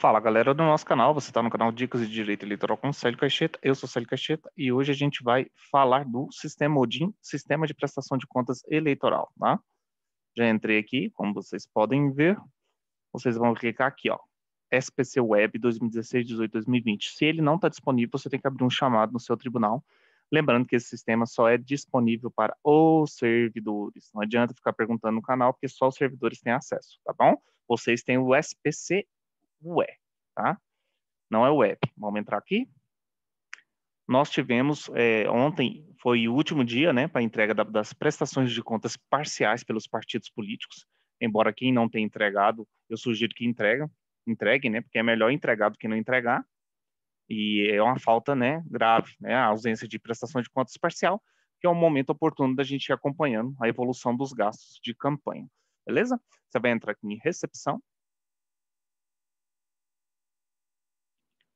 Fala galera do nosso canal, você está no canal Dicas de Direito Eleitoral com Célio Caixeta, eu sou Célio Caixeta e hoje a gente vai falar do sistema ODIN, Sistema de Prestação de Contas Eleitoral, tá? Já entrei aqui, como vocês podem ver, vocês vão clicar aqui, ó, SPC Web 2016, 18, 2020. Se ele não está disponível, você tem que abrir um chamado no seu tribunal, lembrando que esse sistema só é disponível para os servidores, não adianta ficar perguntando no canal, porque só os servidores têm acesso, tá bom? Vocês têm o SPC UE, tá? Não é web. Vamos entrar aqui. Nós tivemos, é, ontem foi o último dia, né, para entrega da, das prestações de contas parciais pelos partidos políticos, embora quem não tenha entregado, eu sugiro que entreguem, entregue, né, porque é melhor entregar do que não entregar, e é uma falta, né, grave, né, a ausência de prestação de contas parcial, que é um momento oportuno da gente ir acompanhando a evolução dos gastos de campanha. Beleza? Você vai entrar aqui em recepção,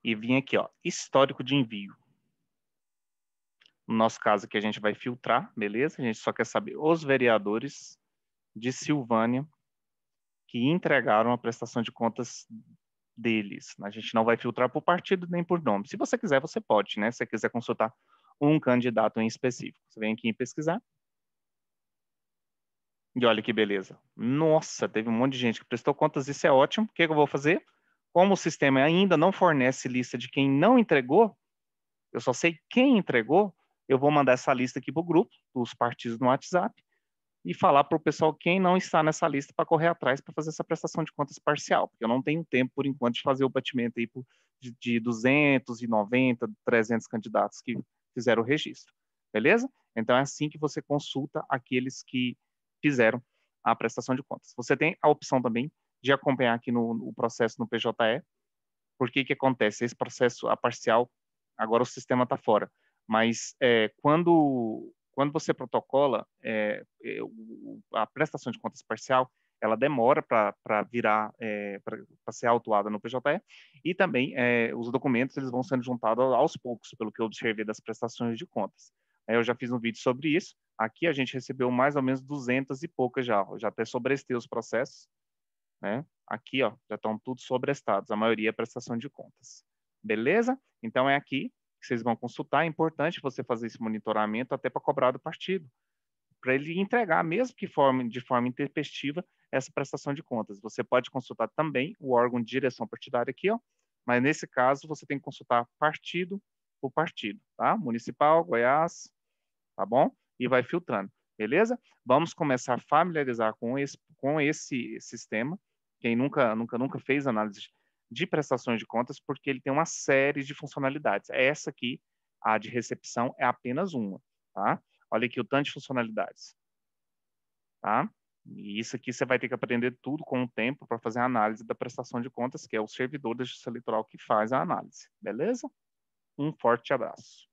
e vim aqui, ó, histórico de envio. No nosso caso aqui, a gente vai filtrar, beleza? A gente só quer saber os vereadores de Silvânia que entregaram a prestação de contas deles. Né? A gente não vai filtrar por partido nem por nome. Se você quiser, você pode, né? Se você quiser consultar um candidato em específico. Você vem aqui em pesquisar. E olha que beleza. Nossa, teve um monte de gente que prestou contas, isso é ótimo. O que, é que eu vou fazer? Como o sistema ainda não fornece lista de quem não entregou, eu só sei quem entregou, eu vou mandar essa lista aqui para o grupo, os partidos no WhatsApp, e falar para o pessoal quem não está nessa lista para correr atrás para fazer essa prestação de contas parcial, porque eu não tenho tempo, por enquanto, de fazer o batimento aí de, de 290, 300 candidatos que fizeram o registro, beleza? Então, é assim que você consulta aqueles que fizeram a prestação de contas. Você tem a opção também de acompanhar aqui no, no processo no PJE, porque que acontece? Esse processo, a parcial, agora o sistema está fora, mas é, quando, quando você protocola é, é a prestação de contas parcial, ela demora para virar, é, para ser autuada no PJE, e também é, os documentos eles vão sendo juntados aos poucos, pelo que eu observei das prestações de contas. É, eu já fiz um vídeo sobre isso, aqui a gente recebeu mais ou menos 200 e poucas já, eu já até sobrestei os processos, né? Aqui, ó, já estão tudo sobrestados, a maioria é prestação de contas. Beleza? Então é aqui que vocês vão consultar. É importante você fazer esse monitoramento até para cobrar do partido, para ele entregar, mesmo que forme, de forma intempestiva, essa prestação de contas. Você pode consultar também o órgão de direção partidária aqui, ó, mas nesse caso você tem que consultar partido por partido, tá? Municipal, Goiás, tá bom? E vai filtrando, beleza? Vamos começar a familiarizar com esse, com esse sistema quem nunca, nunca, nunca fez análise de prestações de contas, porque ele tem uma série de funcionalidades. É essa aqui, a de recepção, é apenas uma, tá? Olha aqui o tanto de funcionalidades, tá? E isso aqui você vai ter que aprender tudo com o tempo para fazer a análise da prestação de contas, que é o servidor da Justiça Eleitoral que faz a análise, beleza? Um forte abraço.